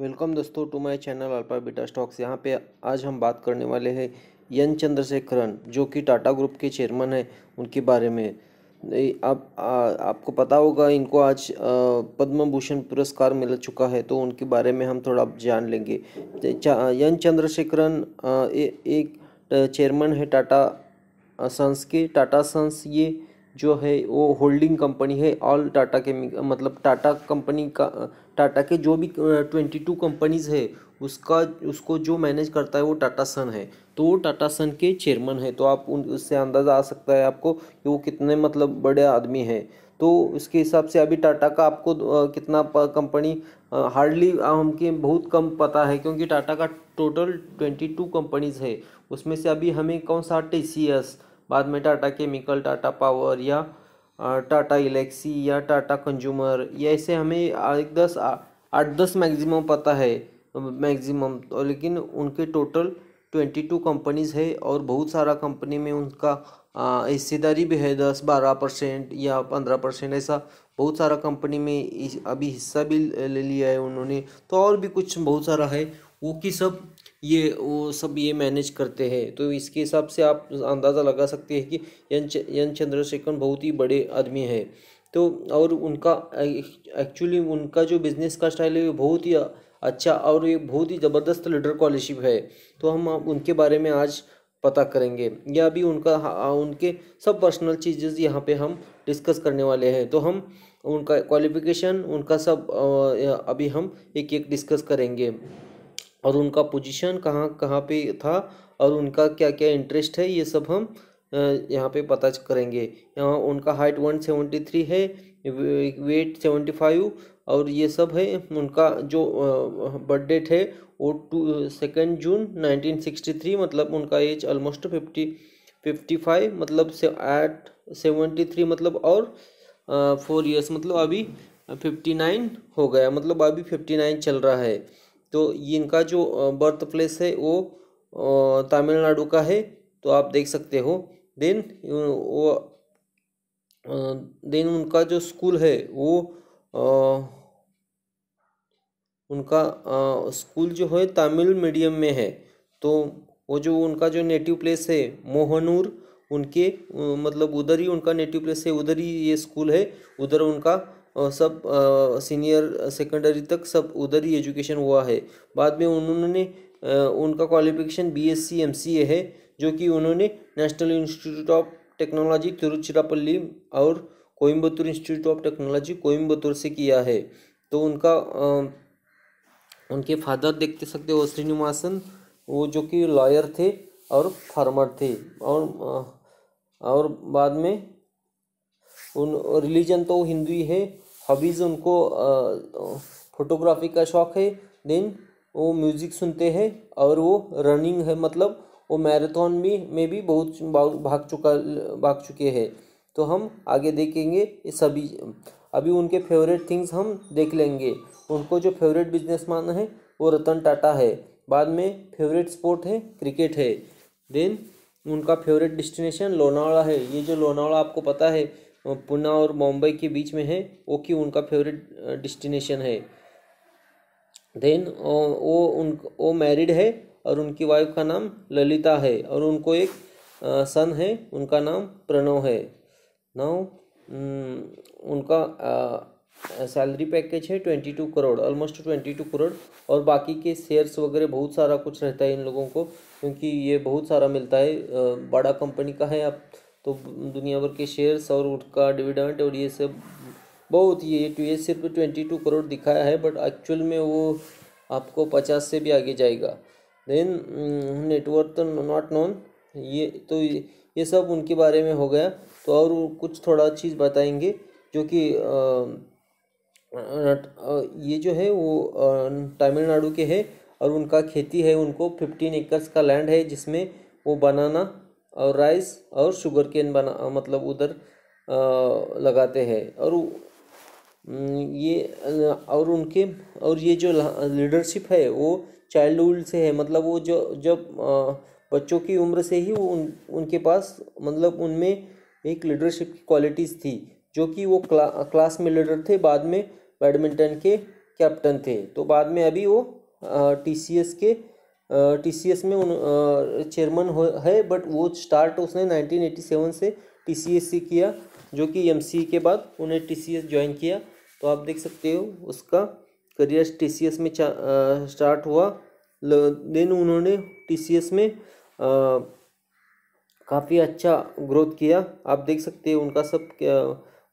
welcome दोस्तों to my channel Alpha Beta Stocks यहाँ पे आज हम बात करने वाले हैं यन चंद्रशेखरन जो कि टाटा ग्रुप के चेयरमैन हैं उनके बारे में आप आ, आपको पता होगा इनको आज पद्म भूषण पुरस्कार मिल चुका है तो उनके बारे में हम थोड़ा जान लेंगे यन चंद्रशेखरन एक चेयरमैन है टाटा सन्स के टाटा सन्स ये जो है वो होल्डिंग कंपनी है ऑल टाटा के मतलब टाटा कंपनी का टाटा के जो भी ट्वेंटी टू कंपनीज़ है उसका उसको जो मैनेज करता है वो टाटा सन है तो वो टाटा सन के चेयरमैन है तो आप उन उससे अंदाज़ा आ सकता है आपको कि वो कितने मतलब बड़े आदमी हैं तो उसके हिसाब से अभी टाटा का आपको कितना कंपनी हार्डली हमके बहुत कम पता है क्योंकि टाटा का टोटल ट्वेंटी टू कंपनीज़ है उसमें से अभी हमें कौन सा टी सी एस बाद में टाटा केमिकल टाटा पावर या टाटा इलेक्सी या टाटा कंज्यूमर ये ऐसे हमें एक दस आठ दस मैक्सिमम पता है मैक्सिमम तो लेकिन उनके टोटल ट्वेंटी टू कंपनीज़ है और बहुत सारा कंपनी में उनका हिस्सेदारी भी है दस बारह परसेंट या पंद्रह परसेंट ऐसा बहुत सारा कंपनी में अभी हिस्सा भी ले लिया है उन्होंने तो और भी कुछ बहुत सारा है वो कि सब ये वो सब ये मैनेज करते हैं तो इसके हिसाब से आप अंदाज़ा लगा सकते हैं कि यन यन चंद्रशेखर बहुत ही बड़े आदमी हैं तो और उनका एक्चुअली उनका जो बिज़नेस का स्टाइल है वो बहुत ही अच्छा और ये बहुत ही ज़बरदस्त लीडर क्वालिशिप है तो हम उनके बारे में आज पता करेंगे या अभी उनका उनके सब पर्सनल चीज़ यहाँ पे हम डिस्कस करने वाले हैं तो हम उनका क्वालिफिकेशन उनका सब अभी हम एक एक डिस्कस करेंगे और उनका पोजीशन कहाँ कहाँ पे था और उनका क्या क्या इंटरेस्ट है ये सब हम यहाँ पे पता करेंगे यहाँ उनका हाइट वन सेवेंटी थ्री है वेट सेवेंटी फाइव और ये सब है उनका जो बर्थ डेट है वो two second June nineteen sixty three मतलब उनका age almost fifty fifty five मतलब से एट सेवेंटी थ्री मतलब और फोर ईयर्स मतलब अभी फिफ्टी नाइन हो गया मतलब अभी फिफ्टी नाइन चल रहा है तो इनका जो बर्थ प्लेस है वो तमिलनाडु का है तो आप देख सकते हो देन वो देन उनका जो स्कूल है वो उनका स्कूल जो है तमिल मीडियम में है तो वो जो उनका जो नेटिव प्लेस है मोहनूर उनके मतलब उधर ही उनका नेटिव प्लेस है उधर ही ये स्कूल है उधर उनका सब सीनियर सेकेंडरी तक सब उधर ही एजुकेशन हुआ है बाद में उन्होंने उनका qualification B S C M C A है जो कि उन्होंने national institute of technology Tiruchirappalli और Coimbatore institute of technology Coimbatore से किया है तो उनका उनके फादर देखते सकते हो श्रीनिवासन वो जो कि लॉयर थे और फार्मर थे और और बाद में उन रिलीजन तो हिंदू ही है हॉबीज़ उनको फोटोग्राफी का शौक़ है देन वो म्यूज़िक सुनते हैं और वो रनिंग है मतलब वो मैराथन भी में भी बहुत भाग चुका भाग चुके हैं तो हम आगे देखेंगे ये सभी अभी उनके फेवरेट थिंग्स हम देख लेंगे उनको जो फेवरेट बिजनेसमैन है वो रतन टाटा है बाद में फेवरेट स्पोर्ट है क्रिकेट है देन उनका फेवरेट डिस्टिनेशन लोनावाड़ा है ये जो लोनावाला आपको पता है पुणे और मुंबई के बीच में है वो कि उनका फेवरेट डिस्टिनेशन है देन वो उन वो मैरिड है और उनकी वाइफ का नाम ललिता है और उनको एक सन है उनका नाम प्रणव है नाउ उनका सैलरी पैकेज है twenty two crore almost twenty two crore और बाकी के शेयर्स वगैरह बहुत सारा कुछ रहता है इन लोगों को क्योंकि ये बहुत सारा मिलता है बड़ा कंपनी का है आप तो दुनिया भर के शेयर्स और उनका डिविडेंड और ये सब बहुत ये टू ये सिर्फ ट्वेंटी टू करोड़ दिखाया है बट एक्चुअल में वो आपको पचास से भी आगे जाएगा देन नेटवर्क तो नॉट नोन ये तो ये सब उनके बारे में हो गया तो और कुछ थोड़ा चीज़ बताएंगे जो कि ये जो है वो तमिलनाडु के है और उनका खेती है उनको फिफ्टीन एकर्स का लैंड है जिसमें वो बनाना और राइस और शुगर केन बना मतलब उधर लगाते हैं और ये और उनके और ये जो लीडरशिप है वो चाइल्डहुड से है मतलब वो जो जब बच्चों की उम्र से ही वो उन उनके पास मतलब उनमें एक लीडरशिप की क्वालिटीज़ थी जो कि वो क्ला, क्लास में लीडर थे बाद में बैडमिंटन के कैप्टन थे तो बाद में अभी वो टी के टीसीएस में चेयरमैन है बट वो स्टार्ट उसने 1987 से टीसीएस से किया जो कि एमसीए e के बाद उन्हें टीसीएस ज्वाइन किया तो आप देख सकते हो उसका करियर टीसीएस में स्टार्ट हुआ देन उन्होंने टीसीएस में काफ़ी अच्छा ग्रोथ किया आप देख सकते हो उनका सब क्या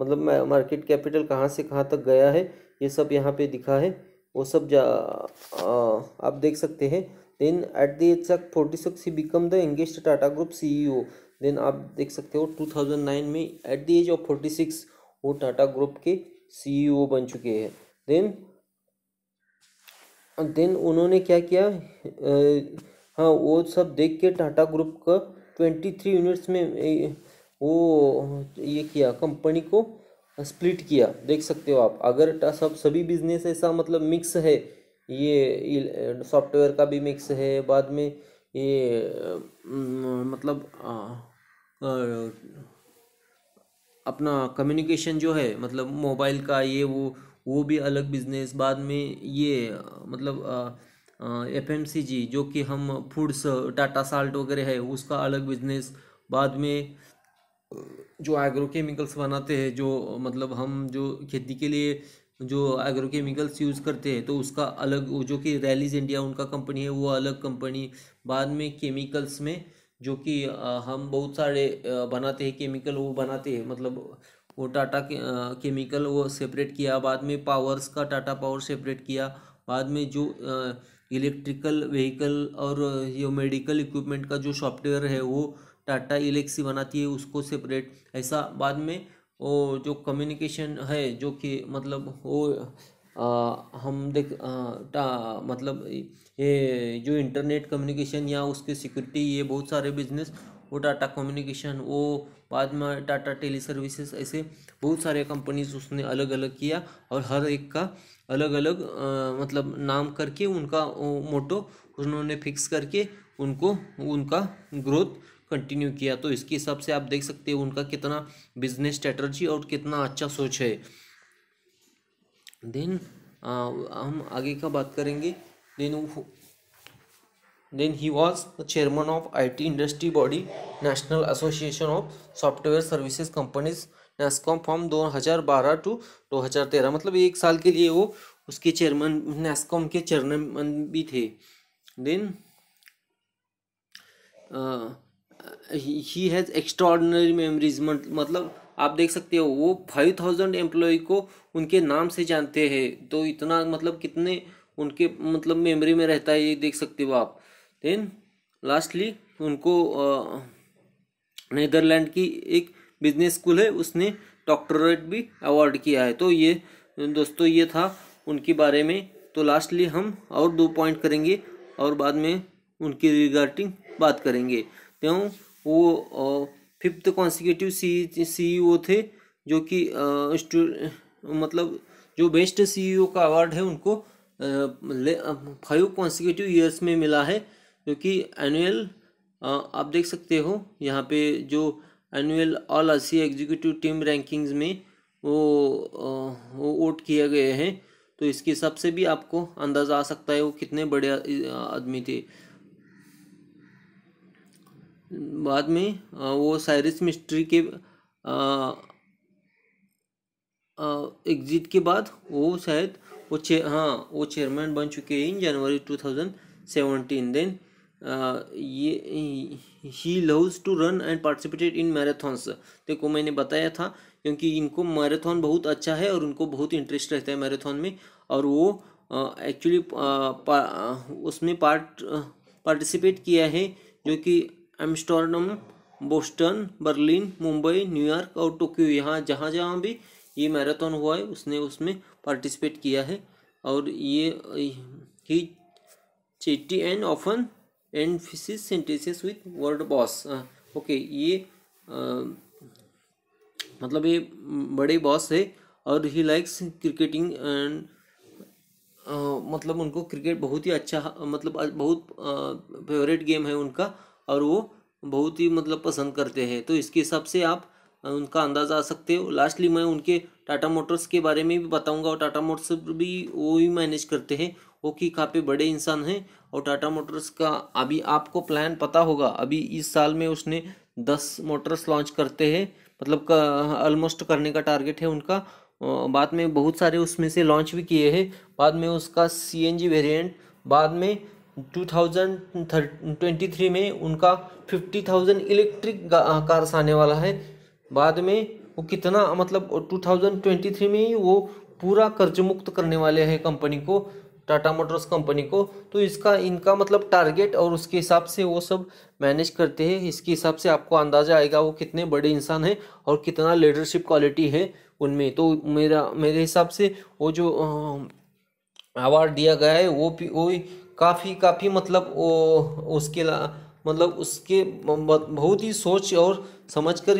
मतलब मार्केट कैपिटल कहाँ से कहाँ तक गया है ये सब यहाँ पे दिखा है वो सब जा आ, आप देख सकते हैं then at the age of forty six he become the youngest Tata group CEO then आप देख सकते हो नाइन में at the age of six वो टाटा ग्रुप के सीईओ e बन चुके हैं देन देन उन्होंने क्या किया आ, हाँ वो सब देख के टाटा ग्रुप का ट्वेंटी थ्री यूनिट्स में वो ये किया कंपनी को स्प्लिट किया देख सकते हो आप अगर सब सभी बिजनेस ऐसा मतलब मिक्स है ये सॉफ्टवेयर का भी मिक्स है बाद में ये मतलब अपना कम्युनिकेशन जो है मतलब मोबाइल का ये वो वो भी अलग बिजनेस बाद में ये मतलब एफ एम सी जी जो कि हम फूड्स टाटा साल्ट वगैरह है उसका अलग बिजनेस बाद में जो एग्रो केमिकल्स बनाते हैं जो मतलब हम जो खेती के लिए जो एग्रोकेमिकल्स यूज़ करते हैं तो उसका अलग जो कि रैलीज इंडिया उनका कंपनी है वो अलग कंपनी बाद में केमिकल्स में जो कि हम बहुत सारे बनाते हैं केमिकल वो बनाते हैं मतलब वो टाटा के, केमिकल वो सेपरेट किया बाद में पावर्स का टाटा पावर सेपरेट किया बाद में जो इलेक्ट्रिकल व्हीकल और ये मेडिकल इक्विपमेंट का जो सॉफ्टवेयर है वो टाटा इलेक्सी बनाती है उसको सेपरेट ऐसा बाद में वो जो कम्युनिकेशन है जो कि मतलब वो आ, हम देख आ, मतलब ये जो इंटरनेट कम्युनिकेशन या उसके सिक्योरिटी ये बहुत सारे बिजनेस वो टाटा कम्युनिकेशन वो बाद में टाटा टेली सर्विसेज ऐसे बहुत सारे कंपनीज उसने अलग अलग किया और हर एक का अलग अलग आ, मतलब नाम करके उनका मोटो उन्होंने फिक्स करके उनको उनका ग्रोथ कंटिन्यू किया तो इसके हिसाब से आप देख सकते हो उनका कितना बिजनेस स्ट्रेटर्जी और कितना अच्छा सोच है देन हम आगे का बात करेंगे then then he was chairman of I T industry body national association of software services companies NASSCOM from बारह टू दो हजार तेरह मतलब एक साल के लिए वो उसके चेयरमैन नेस्कॉम के चेयरमैन भी थे then he has extraordinary memories मतलब आप देख सकते हो वो फाइव थाउजेंड एम्प्लॉय को उनके नाम से जानते हैं तो इतना मतलब कितने उनके मतलब मेमोरी में रहता है ये देख सकते हो आप देन लास्टली उनको नीदरलैंड की एक बिजनेस स्कूल है उसने डॉक्टरेट भी अवार्ड किया है तो ये दोस्तों ये था उनके बारे में तो लास्टली हम और दो पॉइंट करेंगे और बाद में उनकी रिगार्डिंग बात करेंगे क्यों वो फिफ्थ कॉन्सिक्यूटिव सी सीईओ थे जो कि मतलब जो बेस्ट सीईओ e का अवार्ड है उनको फाइव कॉन्सिक्यूटिव ईयर्स में मिला है जो कि एनुअल आप देख सकते हो यहाँ पे जो annual all Asia executive team rankings में वो वो वोट किए गए हैं तो इसके हिसाब से भी आपको अंदाज़ा आ सकता है वो कितने बड़े आदमी थे बाद में वो साइरिस मिस्ट्री के एग्जिट के बाद वो शायद वो चे हाँ वो चेयरमैन बन चुके हैं in January two thousand seventeen then ये ही loves to run and participated in marathons देखो मैंने बताया था क्योंकि इनको मैराथन बहुत अच्छा है और उनको बहुत इंटरेस्ट रहता है मैराथन में और वो एक्चुअली पा, उसमें पार्ट पार्टिसिपेट किया है जो कि Amsterdam Boston Berlin Mumbai New York और टोक्यो यहाँ जहाँ जहाँ भी ये मैराथन हुआ है उसने उसमें पार्टिसिपेट किया है और ये ही चेटी एंड ऑफन एंड फिसिस सेंटेंसेस विथ वर्ल्ड बॉस हाँ, ओके ये आ, मतलब ये बड़े बॉस है और ही लाइक्स क्रिकेटिंग एंड मतलब उनको क्रिकेट बहुत ही अच्छा मतलब बहुत फेवरेट गेम है उनका और वो बहुत ही मतलब पसंद करते हैं तो इसके हिसाब से आप उनका अंदाज़ा आ सकते हो लास्टली मैं उनके टाटा मोटर्स के बारे में भी बताऊंगा और टाटा मोटर्स भी वो ही मैनेज करते हैं वो कि काफ़ी बड़े इंसान हैं और टाटा मोटर्स का अभी आपको प्लान पता होगा अभी इस साल में उसने दस मोटर्स लॉन्च करते हैं मतलब ऑलमोस्ट करने का टारगेट है उनका बाद में बहुत सारे उसमें से लॉन्च भी किए हैं बाद में उसका सी एन जी वेरियंट बाद में 2023 में उनका 50,000 इलेक्ट्रिक कार्स आने वाला है बाद में वो कितना मतलब 2023 में ही वो पूरा कर्ज मुक्त करने वाले हैं कंपनी को टाटा मोटर्स कंपनी को तो इसका इनका मतलब टारगेट और उसके हिसाब से वो सब मैनेज करते हैं इसके हिसाब से आपको अंदाज़ा आएगा वो कितने बड़े इंसान हैं और कितना लीडरशिप क्वालिटी है उनमें तो मेरा मेरे हिसाब से वो जो अवार्ड दिया गया है वो वो काफ़ी काफ़ी मतलब वो उसके मतलब उसके बहुत ही सोच और समझ कर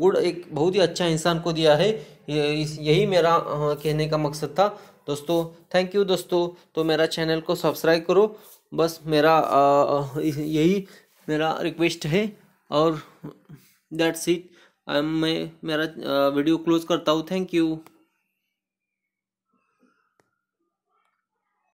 गुड़ एक बहुत ही अच्छा इंसान को दिया है यही मेरा कहने का मकसद था दोस्तों थैंक यू दोस्तों तो मेरा चैनल को सब्सक्राइब करो बस मेरा यही मेरा रिक्वेस्ट है और दैट्स इट मैं मेरा वीडियो क्लोज करता हूँ थैंक यू